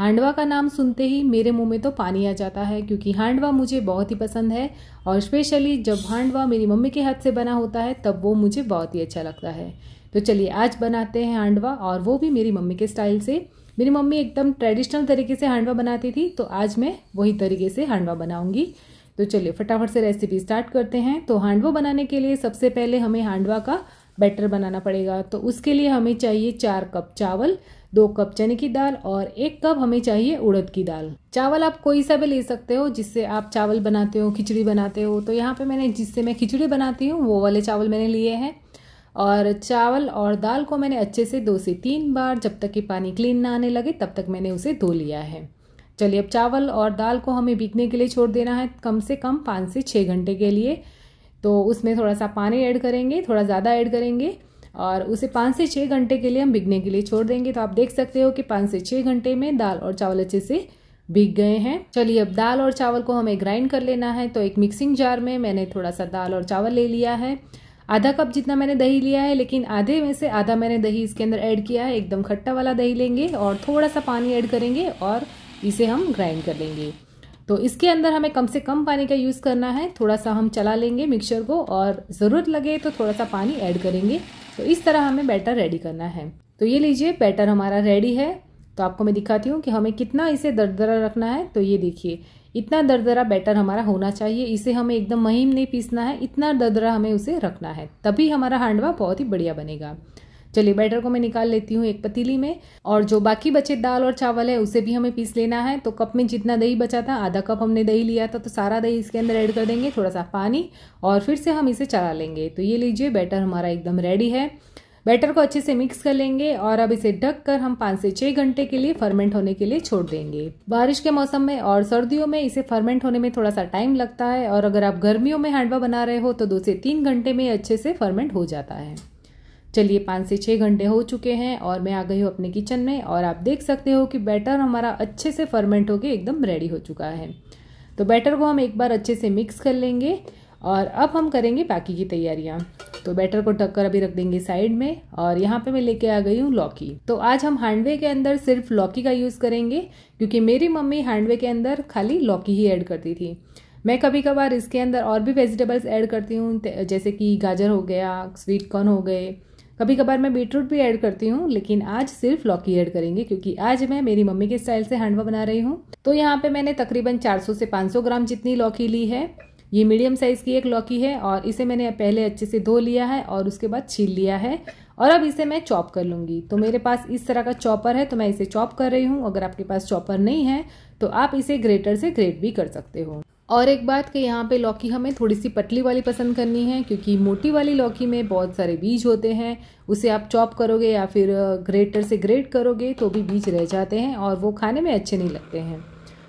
हांडवा का नाम सुनते ही मेरे मुंह में तो पानी आ जाता है क्योंकि हांडवा मुझे बहुत ही पसंद है और स्पेशली जब हांडवा मेरी मम्मी के हाथ से बना होता है तब वो मुझे बहुत ही अच्छा लगता है तो चलिए आज बनाते हैं हांडवा और वो भी मेरी मम्मी के स्टाइल से मेरी मम्मी एकदम ट्रेडिशनल तरीके से हांडवा बनाती थी तो आज मैं वही तरीके से हांडवा बनाऊंगी तो चलिए फटाफट से रेसिपी स्टार्ट करते हैं तो हांडवा बनाने के लिए सबसे पहले हमें हांडवा का बैटर बनाना पड़ेगा तो उसके लिए हमें चाहिए चार कप चावल दो कप चने की दाल और एक कप हमें चाहिए उड़द की दाल चावल आप कोई सा भी ले सकते हो जिससे आप चावल बनाते हो खिचड़ी बनाते हो तो यहाँ पे मैंने जिससे मैं खिचड़ी बनाती हूँ वो वाले चावल मैंने लिए हैं और चावल और दाल को मैंने अच्छे से दो से तीन बार जब तक कि पानी क्लीन ना आने लगे तब तक मैंने उसे धो लिया है चलिए अब चावल और दाल को हमें बीतने के लिए छोड़ देना है कम से कम पाँच से छः घंटे के लिए तो उसमें थोड़ा सा पानी ऐड करेंगे थोड़ा ज़्यादा ऐड करेंगे और उसे पाँच से छः घंटे के लिए हम भिगने के लिए छोड़ देंगे तो आप देख सकते हो कि पाँच से छः घंटे में दाल और चावल अच्छे से भीग गए हैं चलिए अब दाल और चावल को हमें ग्राइंड कर लेना है तो एक मिक्सिंग जार में मैंने थोड़ा सा दाल और चावल ले लिया है आधा कप जितना मैंने दही लिया है लेकिन आधे में से आधा मैंने दही इसके अंदर ऐड किया है एकदम खट्टा वाला दही लेंगे और थोड़ा सा पानी ऐड करेंगे और इसे हम ग्राइंड कर लेंगे तो इसके अंदर हमें कम से कम पानी का यूज़ करना है थोड़ा सा हम चला लेंगे मिक्सर को और ज़रूरत लगे तो थोड़ा सा पानी ऐड करेंगे तो इस तरह हमें बैटर रेडी करना है तो ये लीजिए बैटर हमारा रेडी है तो आपको मैं दिखाती हूँ कि हमें कितना इसे दरदरा रखना है तो ये देखिए इतना दरदरा बैटर हमारा होना चाहिए इसे हमें एकदम महीम नहीं पीसना है इतना दरदरा हमें उसे रखना है तभी हमारा हांडवा बहुत ही बढ़िया बनेगा चलिए बैटर को मैं निकाल लेती हूँ एक पतीली में और जो बाकी बचे दाल और चावल है उसे भी हमें पीस लेना है तो कप में जितना दही बचा था आधा कप हमने दही लिया था तो सारा दही इसके अंदर ऐड कर देंगे थोड़ा सा पानी और फिर से हम इसे चला लेंगे तो ये लीजिए बैटर हमारा एकदम रेडी है बैटर को अच्छे से मिक्स कर लेंगे और अब इसे ढक कर हम पाँच से छः घंटे के लिए फर्मेंट होने के लिए छोड़ देंगे बारिश के मौसम में और सर्दियों में इसे फर्मेंट होने में थोड़ा सा टाइम लगता है और अगर आप गर्मियों में हांडवा बना रहे हो तो दो से तीन घंटे में अच्छे से फर्मेंट हो जाता है चलिए पाँच से छः घंटे हो चुके हैं और मैं आ गई हूँ अपने किचन में और आप देख सकते हो कि बैटर हमारा अच्छे से फर्मेंट होकर एकदम रेडी हो चुका है तो बैटर को हम एक बार अच्छे से मिक्स कर लेंगे और अब हम करेंगे बाकी की तैयारियाँ तो बैटर को ढककर अभी रख देंगे साइड में और यहाँ पे मैं लेके आ गई हूँ लौकी तो आज हम हांडवे के अंदर सिर्फ लौकी का यूज़ करेंगे क्योंकि मेरी मम्मी हांडवे के अंदर खाली लौकी ही ऐड करती थी मैं कभी कभार इसके अंदर और भी वेजिटेबल्स ऐड करती हूँ जैसे कि गाजर हो गया स्वीट कॉर्न हो गए कभी कभार मैं बीटरूट भी ऐड करती हूँ लेकिन आज सिर्फ लौकी ऐड करेंगे क्योंकि आज मैं मेरी मम्मी के स्टाइल से हंडवा बना रही हूँ तो यहाँ पे मैंने तकरीबन 400 से 500 ग्राम जितनी लौकी ली है ये मीडियम साइज़ की एक लौकी है और इसे मैंने पहले अच्छे से धो लिया है और उसके बाद छील लिया है और अब इसे मैं चॉप कर लूँगी तो मेरे पास इस तरह का चॉपर है तो मैं इसे चॉप कर रही हूँ अगर आपके पास चॉपर नहीं है तो आप इसे ग्रेटर से ग्रेट भी कर सकते हो और एक बात कि यहाँ पे लौकी हमें थोड़ी सी पतली वाली पसंद करनी है क्योंकि मोटी वाली लौकी में बहुत सारे बीज होते हैं उसे आप चॉप करोगे या फिर ग्रेटर से ग्रेट करोगे तो भी बीज रह जाते हैं और वो खाने में अच्छे नहीं लगते हैं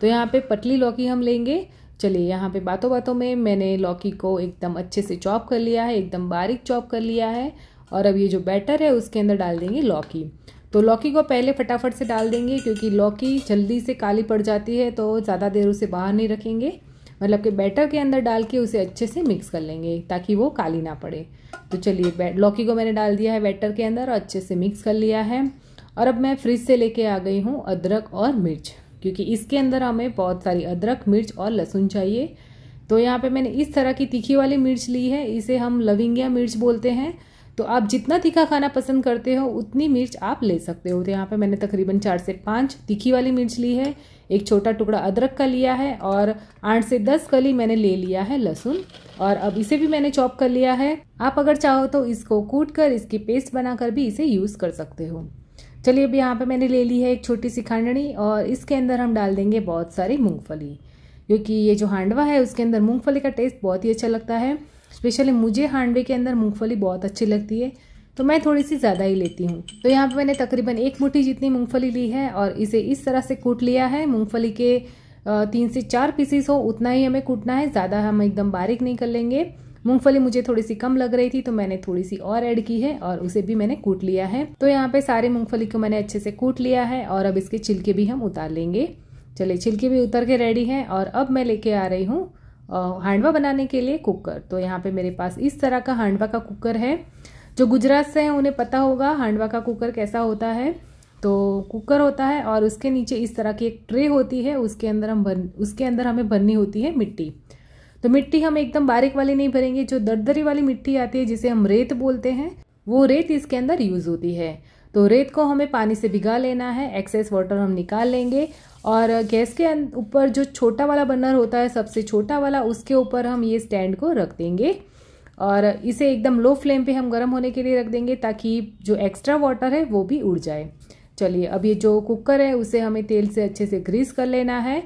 तो यहाँ पे पतली लौकी हम लेंगे चलिए यहाँ पे बातों बातों में मैंने लौकी को एकदम अच्छे से चॉप कर लिया है एकदम बारीक चॉप कर लिया है और अब ये जो बैटर है उसके अंदर डाल देंगे लौकी तो लौकी को पहले फटाफट से डाल देंगे क्योंकि लौकी जल्दी से काली पड़ जाती है तो ज़्यादा देर उसे बाहर नहीं रखेंगे मतलब कि बैटर के अंदर डाल के उसे अच्छे से मिक्स कर लेंगे ताकि वो काली ना पड़े तो चलिए लौकी को मैंने डाल दिया है बैटर के अंदर और अच्छे से मिक्स कर लिया है और अब मैं फ्रिज से लेके आ गई हूँ अदरक और मिर्च क्योंकि इसके अंदर हमें बहुत सारी अदरक मिर्च और लहसुन चाहिए तो यहाँ पे मैंने इस तरह की तीखी वाली मिर्च ली है इसे हम लविंगिया मिर्च बोलते हैं तो आप जितना तीखा खाना पसंद करते हो उतनी मिर्च आप ले सकते हो तो यहाँ पे मैंने तकरीबन चार से पाँच तीखी वाली मिर्च ली है एक छोटा टुकड़ा अदरक का लिया है और आठ से दस कली मैंने ले लिया है लहसुन और अब इसे भी मैंने चॉप कर लिया है आप अगर चाहो तो इसको कूट कर इसकी पेस्ट बनाकर भी इसे यूज़ कर सकते हो चलिए अब यहाँ पे मैंने ले ली है एक छोटी सी खांडनी और इसके अंदर हम डाल देंगे बहुत सारी मूंगफली क्योंकि ये जो हांडवा है उसके अंदर मूंगफली का टेस्ट बहुत ही अच्छा लगता है स्पेशली मुझे हांडवे के अंदर मूँगफली बहुत अच्छी लगती है तो मैं थोड़ी सी ज़्यादा ही लेती हूँ तो यहाँ पे मैंने तकरीबन एक मुट्ठी जितनी मूँगफली ली है और इसे इस तरह से कूट लिया है मूँगफली के तीन से चार पीसीस हो उतना ही हमें कूटना है ज़्यादा हम एकदम बारीक नहीं कर लेंगे मूंगफली मुझे थोड़ी सी कम लग रही थी तो मैंने थोड़ी सी और ऐड की है और उसे भी मैंने कूट लिया है तो यहाँ पे सारे मूंगफली को मैंने अच्छे से कूट लिया है और अब इसके छिलके भी हम उतार लेंगे चलिए छिलके भी उतर के रेडी हैं और अब मैं लेके आ रही हूँ हांडवा बनाने के लिए कुकर तो यहाँ पे मेरे पास इस तरह का हांडवा का कुकर है जो गुजरात से हैं उन्हें पता होगा हांडवा का कुकर कैसा होता है तो कुकर होता है और उसके नीचे इस तरह की एक ट्रे होती है उसके अंदर हम भर उसके अंदर हमें भरनी होती है मिट्टी तो मिट्टी हम एकदम बारीक वाली नहीं भरेंगे जो दरदरी वाली मिट्टी आती है जिसे हम रेत बोलते हैं वो रेत इसके अंदर यूज़ होती है तो रेत को हमें पानी से भिगा लेना है एक्सेस वाटर हम निकाल लेंगे और गैस के ऊपर जो छोटा वाला बर्नर होता है सबसे छोटा वाला उसके ऊपर हम ये स्टैंड को रख देंगे और इसे एकदम लो फ्लेम पे हम गर्म होने के लिए रख देंगे ताकि जो एक्स्ट्रा वाटर है वो भी उड़ जाए चलिए अब ये जो कुकर है उसे हमें तेल से अच्छे से ग्रीस कर लेना है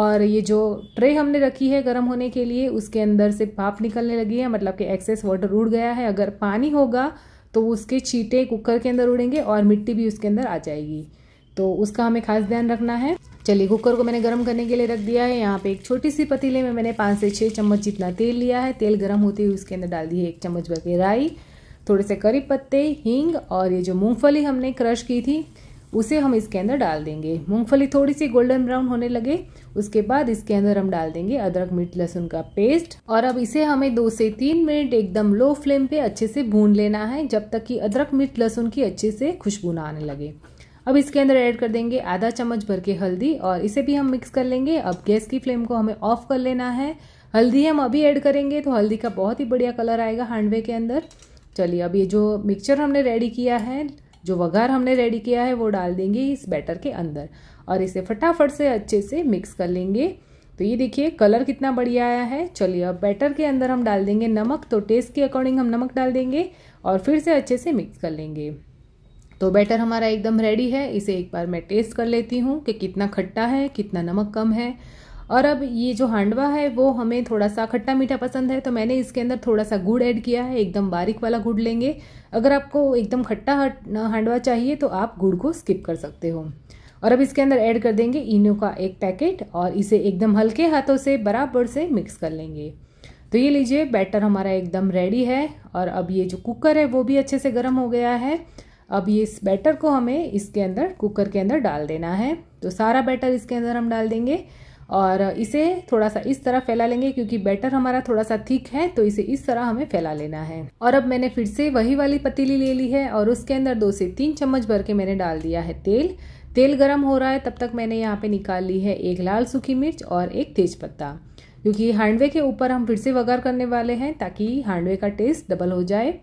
और ये जो ट्रे हमने रखी है गर्म होने के लिए उसके अंदर से भाप निकलने लगी है मतलब कि एक्सेस वाटर उड़ गया है अगर पानी होगा तो उसके छीटे कुकर के अंदर उड़ेंगे और मिट्टी भी उसके अंदर आ जाएगी तो उसका हमें खास ध्यान रखना है चलिए कुकर को मैंने गर्म करने के लिए रख दिया है यहाँ पे एक छोटी सी पतीले में मैंने पाँच से छः चम्मच जितना तेल लिया है तेल गर्म होते हुए उसके अंदर डाल दिए एक चम्मच भर के राई थोड़े से करी पत्ते हींग और ये जो मूंगफली हमने क्रश की थी उसे हम इसके अंदर डाल देंगे मूंगफली थोड़ी सी गोल्डन ब्राउन होने लगे उसके बाद इसके अंदर हम डाल देंगे अदरक मिर्च लहसुन का पेस्ट और अब इसे हमें दो से तीन मिनट एकदम लो फ्लेम पे अच्छे से भून लेना है जब तक कि अदरक मिर्च लहसुन की अच्छे से खुशबू ना आने लगे अब इसके अंदर ऐड कर देंगे आधा चम्मच भर के हल्दी और इसे भी हम मिक्स कर लेंगे अब गैस की फ्लेम को हमें ऑफ कर लेना है हल्दी हम अभी ऐड करेंगे तो हल्दी का बहुत ही बढ़िया कलर आएगा हांडवे के अंदर चलिए अब ये जो मिक्सचर हमने रेडी किया है जो वगार हमने रेडी किया है वो डाल देंगे इस बैटर के अंदर और इसे फटाफट से अच्छे से मिक्स कर लेंगे तो ये देखिए कलर कितना बढ़िया आया है चलिए अब बैटर के अंदर हम डाल देंगे नमक तो टेस्ट के अकॉर्डिंग हम नमक डाल देंगे और फिर से अच्छे से मिक्स कर लेंगे तो बैटर हमारा एकदम रेडी है इसे एक बार मैं टेस्ट कर लेती हूँ कि कितना खट्टा है कितना नमक कम है और अब ये जो हांडवा है वो हमें थोड़ा सा खट्टा मीठा पसंद है तो मैंने इसके अंदर थोड़ा सा गुड़ ऐड किया है एकदम बारीक वाला गुड़ लेंगे अगर आपको एकदम खट्टा हांडवा चाहिए तो आप गुड़ को स्किप कर सकते हो और अब इसके अंदर ऐड कर देंगे इनो का एक पैकेट और इसे एकदम हल्के हाथों से बराबर से मिक्स कर लेंगे तो ये लीजिए बैटर हमारा एकदम रेडी है और अब ये जो कुकर है वो भी अच्छे से गर्म हो गया है अब ये इस बैटर को हमें इसके अंदर कुकर के अंदर डाल देना है तो सारा बैटर इसके अंदर हम डाल देंगे और इसे थोड़ा सा इस तरह फैला लेंगे क्योंकि बैटर हमारा थोड़ा सा थिक है तो इसे इस तरह हमें फैला लेना है और अब मैंने फिर से वही वाली पतीली ले ली है और उसके अंदर दो से तीन चम्मच भर के मैंने डाल दिया है तेल तेल गर्म हो रहा है तब तक मैंने यहाँ पे निकाल ली है एक लाल सूखी मिर्च और एक तेज पत्ता क्योंकि हांडवे के ऊपर हम फिर से वगार करने वाले हैं ताकि हांडवे का टेस्ट डबल हो जाए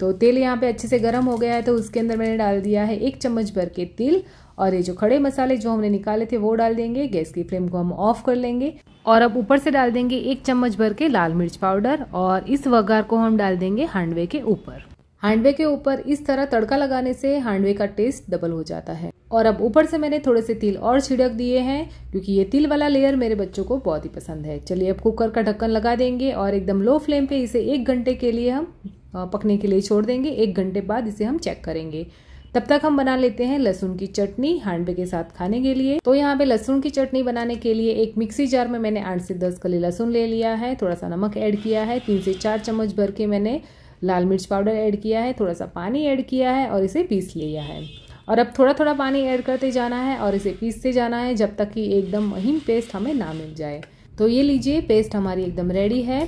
तो तेल यहाँ पे अच्छे से गर्म हो गया है तो उसके अंदर मैंने डाल दिया है एक चम्मच भर के तिल और ये जो खड़े मसाले जो हमने निकाले थे वो डाल देंगे गैस की फ्लेम को हम ऑफ कर लेंगे और अब ऊपर से डाल देंगे एक चम्मच भर के लाल मिर्च पाउडर और इस वगार को हम डाल देंगे हांडवे के ऊपर हांडवे के ऊपर इस तरह तड़का लगाने से हांडवे का टेस्ट डबल हो जाता है और अब ऊपर से मैंने थोड़े से तिल और छिड़क दिए हैं क्योंकि ये तिल वाला लेयर मेरे बच्चों को बहुत ही पसंद है चलिए अब कुकर का ढक्कन लगा देंगे और एकदम लो फ्लेम पे इसे एक घंटे के लिए हम पकने के लिए छोड़ देंगे एक घंटे बाद इसे हम चेक करेंगे तब तक हम बना लेते हैं लहसुन की चटनी हांडवे के साथ खाने के लिए तो यहाँ पे लहसुन की चटनी बनाने के लिए एक मिक्सी जार में मैंने आठ से दस कली लहसुन ले लिया है थोड़ा सा नमक ऐड किया है तीन से चार चम्मच भर के मैंने लाल मिर्च पाउडर ऐड किया है थोड़ा सा पानी ऐड किया है और इसे पीस लिया है और अब थोड़ा थोड़ा पानी ऐड करते जाना है और इसे पीसते जाना है जब तक कि एकदम महीन पेस्ट हमें ना मिल जाए तो ये लीजिए पेस्ट हमारी एकदम रेडी है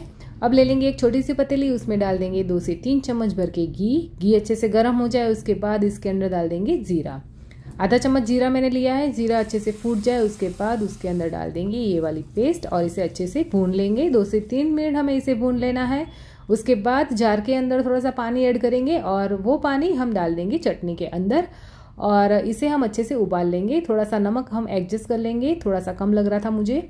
अब ले लेंगे एक छोटी सी पतीली उसमें डाल देंगे दो से तीन चम्मच भर के घी घी अच्छे से गर्म हो जाए उसके बाद इसके अंदर डाल देंगे जीरा आधा चम्मच जीरा मैंने लिया है जीरा अच्छे से फूट जाए उसके बाद उसके अंदर डाल देंगे ये वाली पेस्ट और इसे अच्छे से भून लेंगे दो से तीन मिनट हमें इसे भून लेना है उसके बाद जार के अंदर थोड़ा सा पानी ऐड करेंगे और वो पानी हम डाल देंगे चटनी के अंदर और इसे हम अच्छे से उबाल लेंगे थोड़ा सा नमक हम एडजस्ट कर लेंगे थोड़ा सा कम लग रहा था मुझे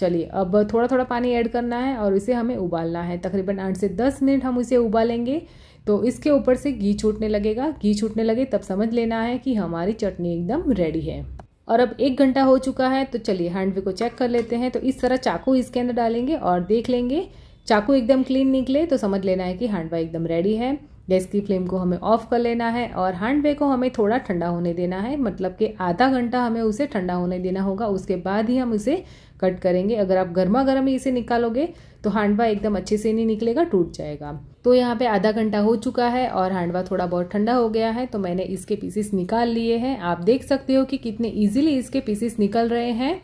चलिए अब थोड़ा थोड़ा पानी ऐड करना है और इसे हमें उबालना है तकरीबन आठ से दस मिनट हम इसे उबालेंगे तो इसके ऊपर से घी छूटने लगेगा घी छूटने लगे तब समझ लेना है कि हमारी चटनी एकदम रेडी है और अब एक घंटा हो चुका है तो चलिए हैंडवे को चेक कर लेते हैं तो इस तरह चाकू इसके अंदर डालेंगे और देख लेंगे चाकू एकदम क्लीन निकले तो समझ लेना है कि हांडवा एकदम रेडी है गैस की फ्लेम को हमें ऑफ़ कर लेना है और हांडवे को हमें थोड़ा ठंडा होने देना है मतलब कि आधा घंटा हमें उसे ठंडा होने देना होगा उसके बाद ही हम उसे कट करेंगे अगर आप गर्मा गर्म ही इसे निकालोगे तो हांडवा एकदम अच्छे से नहीं निकलेगा टूट जाएगा तो यहाँ पे आधा घंटा हो चुका है और हांडवा थोड़ा बहुत ठंडा हो गया है तो मैंने इसके पीसेस निकाल लिए हैं आप देख सकते हो कि कितने ईजिली इसके पीसेस निकल रहे हैं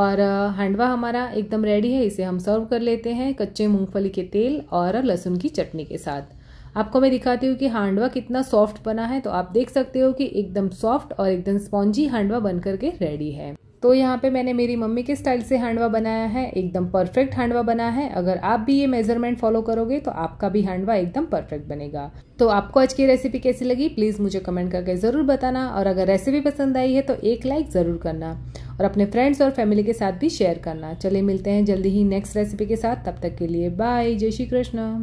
और हांडवा हमारा एकदम रेडी है इसे हम सर्व कर लेते हैं कच्चे मूँगफली के तेल और लहसुन की चटनी के साथ आपको मैं दिखाती हूँ कि हांडवा कितना सॉफ्ट बना है तो आप देख सकते हो कि एकदम सॉफ्ट और एकदम स्पॉन्जी हांडवा बन करके रेडी है तो यहाँ पे मैंने मेरी मम्मी के स्टाइल से हांडवा बनाया है एकदम परफेक्ट हांडवा बना है अगर आप भी ये मेजरमेंट फॉलो करोगे तो आपका भी हांडवा एकदम परफेक्ट बनेगा तो आपको आज की रेसिपी कैसी लगी प्लीज़ मुझे कमेंट करके ज़रूर बताना और अगर रेसिपी पसंद आई है तो एक लाइक ज़रूर करना और अपने फ्रेंड्स और फैमिली के साथ भी शेयर करना चले मिलते हैं जल्दी ही नेक्स्ट रेसिपी के साथ तब तक के लिए बाय जय श्री कृष्ण